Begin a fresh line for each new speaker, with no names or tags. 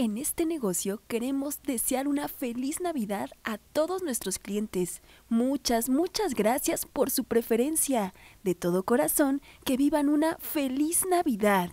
En este negocio queremos desear una feliz Navidad a todos nuestros clientes. Muchas, muchas gracias por su preferencia. De todo corazón, que vivan una feliz Navidad.